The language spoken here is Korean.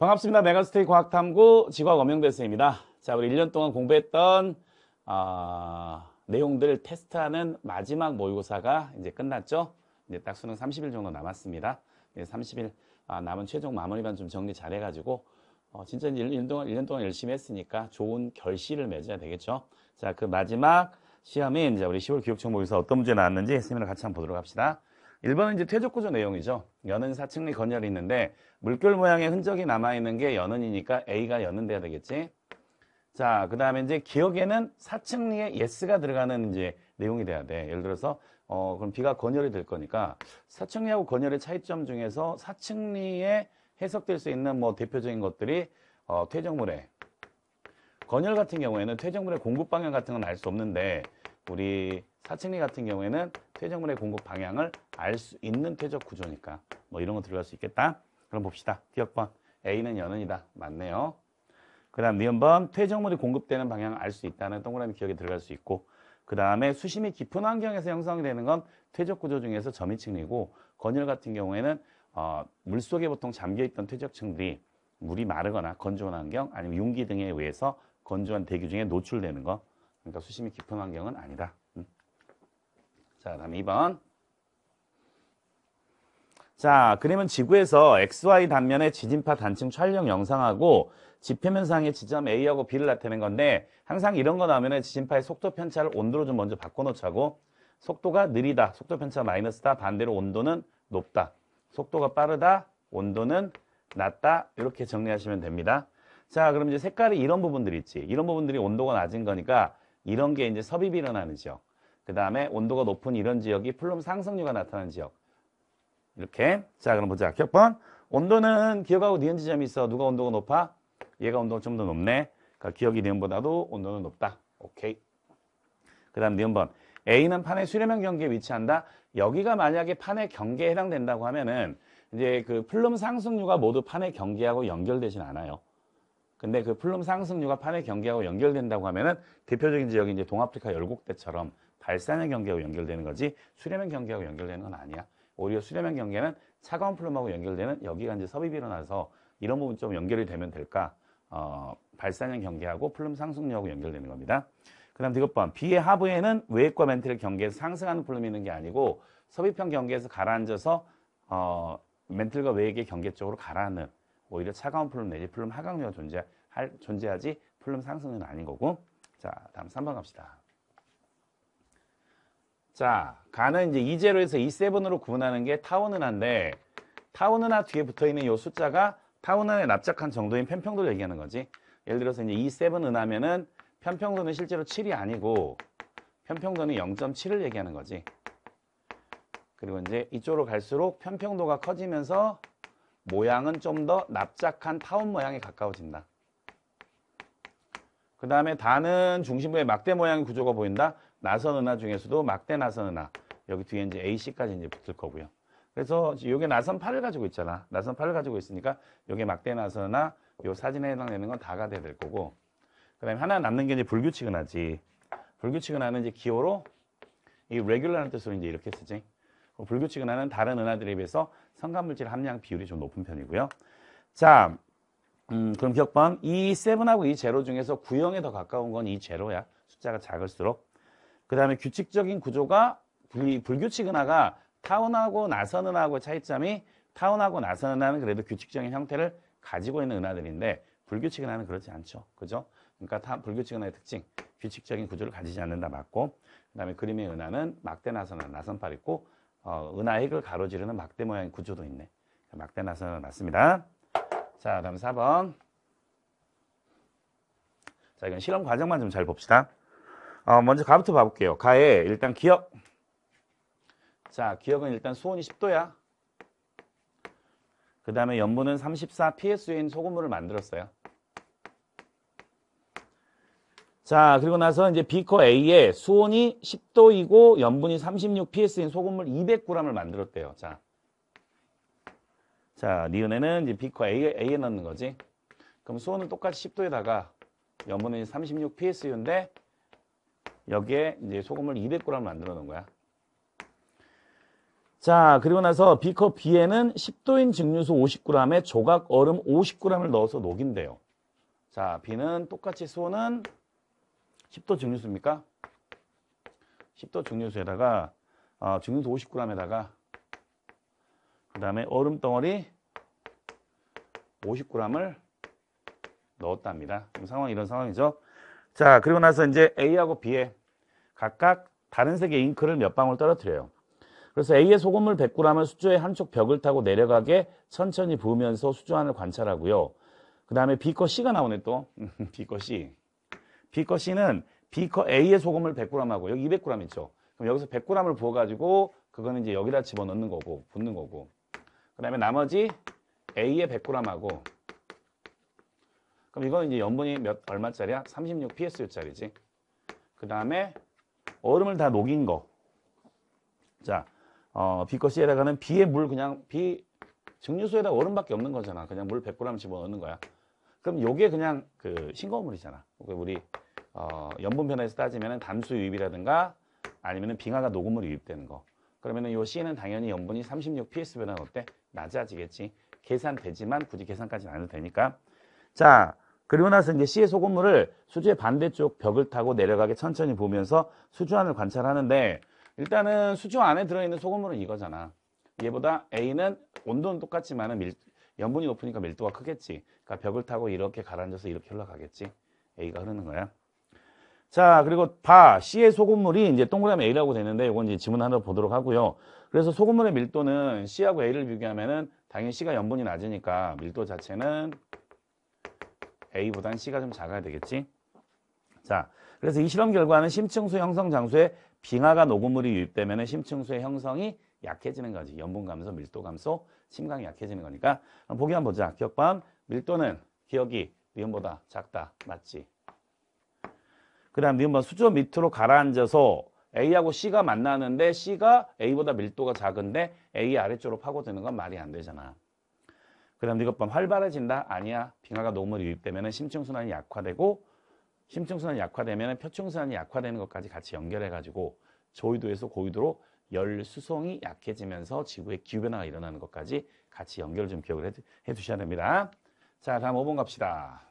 반갑습니다. 메가스테이 과학탐구 지과학 엄영대생입니다. 자, 우리 1년 동안 공부했던 어, 아, 내용들을 테스트하는 마지막 모의고사가 이제 끝났죠. 이제 딱 수능 30일 정도 남았습니다. 30일 아, 남은 최종 마무리만 좀 정리 잘 해가지고 어, 진짜 1년 동안, 1년 동안 열심히 했으니까 좋은 결실을 맺어야 되겠죠. 자, 그 마지막 시험이 이제 우리 10월 교육청 모의고사 어떤 문제 나왔는지 세님나 같이 한번 보도록 합시다. 일번은 이제 퇴적구조 내용이죠. 연은 사층리 건열이 있는데 물결 모양의 흔적이 남아있는 게 연은이니까 A가 연은돼야 되겠지. 자, 그 다음에 이제 기억에는 사층리에 예스가 들어가는 이제 내용이 돼야 돼. 예를 들어서 어 그럼 B가 건열이 될 거니까 사층리하고 건열의 차이점 중에서 사층리에 해석될 수 있는 뭐 대표적인 것들이 어, 퇴적물에 건열 같은 경우에는 퇴적물의 공급 방향 같은 건 알 수 없는데 우리 사층리 같은 경우에는 퇴적물의 공급 방향을 알 수 있는 퇴적 구조니까 뭐 이런 거 들어갈 수 있겠다. 그럼 봅시다. 기억번 A는 연은이다. 맞네요. 그 다음 니은번 퇴적물이 공급되는 방향을 알 수 있다는 동그라미 기억에 들어갈 수 있고 그 다음에 수심이 깊은 환경에서 형성이 되는 건 퇴적구조 중에서 점이층이고 건열 같은 경우에는 어, 물속에 보통 잠겨있던 퇴적층들이 물이 마르거나 건조한 환경 아니면 용기 등에 의해서 건조한 대기 중에 노출되는 거 그러니까 수심이 깊은 환경은 아니다. 자, 다음 2번. 자, 그림은 지구에서 XY 단면의 지진파 단층 촬영 영상하고 지표면상의 지점 A하고 B를 나타낸 건데 항상 이런 거 나오면 지진파의 속도 편차를 온도로 좀 먼저 바꿔놓자고 속도가 느리다, 속도 편차 마이너스다, 반대로 온도는 높다, 속도가 빠르다, 온도는 낮다 이렇게 정리하시면 됩니다. 자, 그럼 이제 색깔이 이런 부분들이 있지. 이런 부분들이 온도가 낮은 거니까 이런 게 이제 섭입이 일어나는 지역. 그 다음에 온도가 높은 이런 지역이 플룸 상승류가 나타나는 지역. 이렇게. 자, 그럼 보자. 기번 온도는 기억하고 니은 지점이 있어. 누가 온도가 높아? 얘가 온도가 좀 더 높네. 그러니까 기억이 니은보다도 온도는 높다. 오케이. 그 다음 니은 번. A는 판의 수렴형 경계에 위치한다. 여기가 만약에 판의 경계에 해당된다고 하면은 이제 그플룸 상승류가 모두 판의 경계하고 연결되진 않아요. 근데 그 플룸 상승류가 판의 경계하고 연결된다고 하면은 대표적인 지역이 이제 동아프리카 열국대처럼 발산의 경계하고 연결되는 거지 수렴형 경계하고 연결되는 건 아니야. 오히려 수렴형 경계는 차가운 플룸하고 연결되는 여기가 이제 섭입이 일어나서 이런 부분 좀 연결이 되면 될까? 어, 발산형 경계하고 플룸 상승류하고 연결되는 겁니다. 그 다음 이것 번비의 하부에는 외액과 멘틀의 경계에서 상승하는 플룸이 있는 게 아니고 섭입형 경계에서 가라앉아서 어, 멘틀과 외액의 경계 쪽으로 가라앉는 오히려 뭐 차가운 플름, 내지 플름, 하강류가 존재, 할, 존재하지 플름 상승은 아닌 거고 자 다음 3번 갑시다. 자 가는 이제 2제로에서 2세븐으로 구분하는 게타운은 한데 타운은하 뒤에 붙어있는 이 숫자가 타운는 하에 납작한 정도인 편평도를 얘기하는 거지. 예를 들어서 이제 2세븐은 하면은 편평도는 실제로 7이 아니고 편평도는 0.7을 얘기하는 거지. 그리고 이제 이쪽으로 갈수록 편평도가 커지면서 모양은 좀 더 납작한 타원 모양에 가까워진다. 그 다음에 단은 중심부에 막대 모양의 구조가 보인다. 나선은하 중에서도 막대 나선은하 여기 뒤에 이제 AC까지 이제 붙을 거고요. 그래서 이게 나선 8을 가지고 있잖아. 나선 8을 가지고 있으니까 이게 막대 나선은하이 사진에 해당되는 건 다가 돼야 될 거고. 그 다음에 하나 남는 게 이제 불규칙은 하지. 불규칙은 하는 이제 기호로 이 레귤러라는 뜻으로 이제 이렇게 쓰지. 뭐 불규칙 은하는 다른 은하들에 비해서 성간물질 함량 비율이 좀 높은 편이고요. 자, 음, 그럼 기억번 이세븐하고이 제로 중에서 구형에 더 가까운 건 이제로야 숫자가 작을수록. 그 다음에 규칙적인 구조가 불, 규칙 은하가 타운하고 나선 은하하고 차이점이 타운하고 나선 은하는 그래도 규칙적인 형태를 가지고 있는 은하들인데 불규칙 은하는 그렇지 않죠. 그죠? 그러니까 타, 불규칙 은하의 특징, 규칙적인 구조를 가지지 않는다 맞고 그 다음에 그림의 은하는 막대 나선 은하, 나선팔 있고 어, 은하액을 가로지르는 막대 모양의 구조도 있네. 막대 나선 맞습니다. 자, 다음 4번. 자, 이건 실험 과정만 좀 잘 봅시다. 어, 먼저 가부터 봐볼게요. 가에 일단 기억. 자, 기억은 일단 수온이 10도야. 그 다음에 염분은 34 PSU인 소금물을 만들었어요. 자, 그리고 나서 이제 비커 A에 수온이 10도이고 염분이 36ps인 소금물 200g을 만들었대요. 자. 자, 니은에는 이제 비커 A에, A에 넣는 거지. 그럼 수온은 똑같이 10도에다가 염분은 36psu인데 여기에 이제 소금을 200g 을 만들어 놓은 거야. 자, 그리고 나서 비커 B에는 10도인 증류수 50g에 조각 얼음 50g을 넣어서 녹인대요. 자, B는 똑같이 수온은 10도 증류수입니까? 10도 증류수에다가 아, 증류수 50g에다가 그 다음에 얼음 덩어리 50g을 넣었답니다. 상황 이런 이 상황이죠. 자 그리고 나서 이제 A하고 B에 각각 다른 색의 잉크를 몇 방울 떨어뜨려요. 그래서 A의 소금물 100g을 수조의 한쪽 벽을 타고 내려가게 천천히 부으면서 수조 안을 관찰하고요. 그 다음에 B거 C가 나오네 또. B거 C. 비커 C는 비커 A의 소금을 100g하고 여기 200g 있죠. 그럼 여기서 100g을 부어가지고 그거는 이제 여기다 집어넣는 거고 붓는 거고 그 다음에 나머지 A의 100g하고 그럼 이건 이제 염분이 몇 얼마짜리야? 36PSU짜리지. 그 다음에 얼음을 다 녹인 거. 자, 어, B컷 C에다가는 B의 물 그냥 B 증류소에다 얼음밖에 없는 거잖아. 그냥 물 100g 집어넣는 거야. 그럼 요게 그냥 그 싱거물이잖아. 그 우리 어, 연분 변화에서 따지면 단수 유입이라든가 아니면 빙하가 녹음으 유입되는 거. 그러면은 요 C는 당연히 염분이36 PS 변화는 어때? 낮아지겠지. 계산되지만 굳이 계산까지는 안 해도 되니까. 자, 그리고 나서 이제 C의 소금물을 수주의 반대쪽 벽을 타고 내려가게 천천히 보면서 수주 안을 관찰하는데 일단은 수주 안에 들어있는 소금물은 이거잖아. 얘보다 A는 온도는 똑같지만 은 염분이 높으니까 밀도가 크겠지. 그러니까 벽을 타고 이렇게 가라앉아서 이렇게 흘러가겠지. A가 흐르는 거야. 자, 그리고 바, C의 소금물이 이제 동그라미 A라고 되는데 이건 이제 지문 하나 보도록 하고요. 그래서 소금물의 밀도는 C하고 A를 비교하면은 당연히 C가 염분이 낮으니까 밀도 자체는 A보단 C가 좀 작아야 되겠지. 자, 그래서 이 실험 결과는 심층수 형성 장소에 빙하가 녹음물이 유입되면 심층수의 형성이 약해지는 거지. 연봉 감소, 밀도 감소, 심각이 약해지는 거니까. 그럼 보기 한번 보자. 기억밤, 밀도는 기억이 미음보다 작다. 맞지? 그 다음 미음번 수조 밑으로 가라앉아서 A하고 C가 만나는데 C가 A보다 밀도가 작은데 A 아래쪽으로 파고드는 건 말이 안 되잖아. 그 다음 이것번 활발해진다? 아니야. 빙하가 녹음을 유입되면 심층순환이 약화되고 심층순환이 약화되면 표층순환이 약화되는 것까지 같이 연결해가지고 저위도에서 고위도로 열 수송이 약해지면서 지구의 기후변화가 일어나는 것까지 같이 연결 좀 기억을 해, 해 두셔야 됩니다. 자, 다음 5번 갑시다.